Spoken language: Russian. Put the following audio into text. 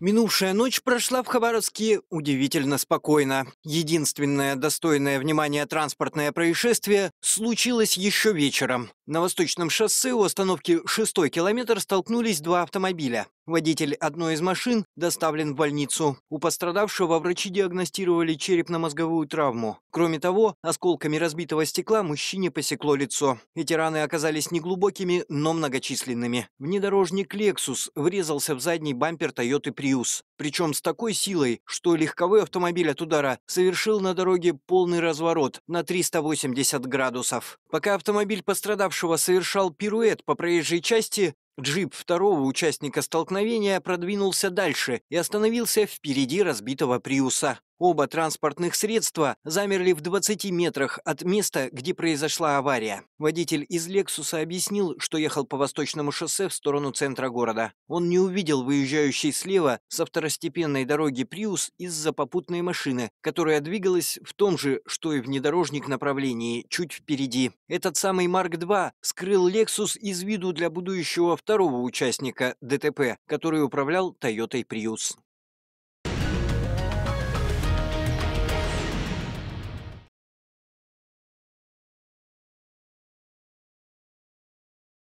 Минувшая ночь прошла в Хабаровске удивительно спокойно. Единственное достойное внимания транспортное происшествие случилось еще вечером. На Восточном шоссе у остановки «Шестой километр» столкнулись два автомобиля. Водитель одной из машин доставлен в больницу. У пострадавшего врачи диагностировали черепно-мозговую травму. Кроме того, осколками разбитого стекла мужчине посекло лицо. Эти раны оказались не глубокими, но многочисленными. Внедорожник Lexus врезался в задний бампер Toyota Prius. Причем с такой силой, что легковой автомобиль от удара совершил на дороге полный разворот на 380 градусов. Пока автомобиль пострадавшего нападавшего совершал пируэт по проезжей части, джип второго участника столкновения продвинулся дальше и остановился впереди разбитого «Приуса». Оба транспортных средства замерли в 20 метрах от места, где произошла авария. Водитель из «Лексуса» объяснил, что ехал по восточному шоссе в сторону центра города. Он не увидел выезжающий слева со второстепенной дороги «Приус» из-за попутной машины, которая двигалась в том же, что и внедорожник направлении, чуть впереди. Этот самый «Марк-2» скрыл «Лексус» из виду для будущего второго участника ДТП, который управлял «Тойотой Приус».